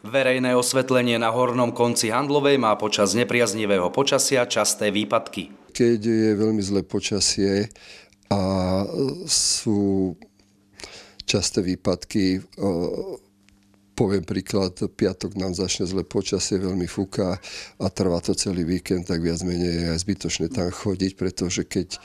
Verejné osvetlenie na hornom konci Handlovej má počas nepriaznivého počasia časté výpadky. Keď je veľmi zlé počasie a sú časté výpadky, e, poviem príklad, piatok nám začne zle počasie, veľmi fúka a trvá to celý víkend, tak viac menej je aj zbytočné tam chodiť, pretože keď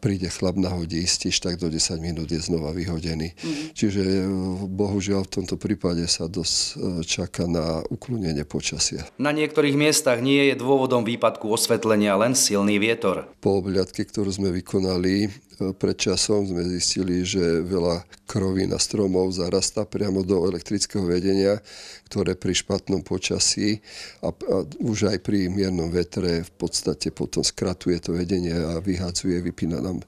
príde chlap na hodí, istíš, tak do 10 minút je znova vyhodený. Mm-hmm. Čiže eh, bohužiaľ v tomto prípade sa dosť eh, čaká na uklonenie počasia. Na niektorých miestach nie je dôvodom výpadku osvetlenia len silný vietor. Po obliadke, ktorú sme vykonali, pred časom sme zistili, že veľa krovín na stromov zarasta priamo do elektrického vedenia, ktoré pri špatnom počasí a, a už aj pri miernom vetre v podstate potom skratuje to vedenie a vyhácuje, vypína nám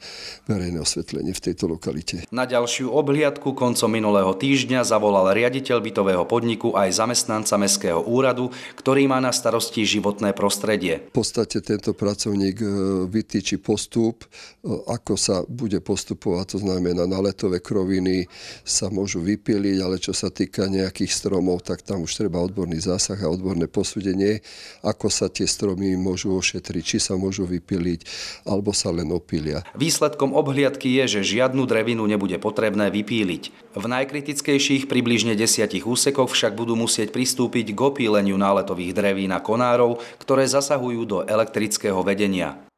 verejné osvetlenie v tejto lokalite. Na ďalšiu obhliadku koncom minulého týždňa zavolal riaditeľ bytového podniku aj zamestnanca Mestského úradu, ktorý má na starosti životné prostredie. V podstate tento pracovník e, vytýči postup, e, ako sa bude postupovať, to znamená na letové kroviny sa môžu vypiliť, ale čo sa týka nejakých stromov, tak tam už treba odborný zásah a odborné posúdenie, ako sa tie stromy môžu ošetriť, či sa môžu vypiliť, alebo sa len opilia. Výsledkom obhliadky je, že žiadnu drevinu nebude potrebné vypíliť. V najkritickejších približne desiatich úsekoch však budú musieť pristúpiť k opíleniu náletových drevín a konárov, ktoré zasahujú do elektrického vedenia.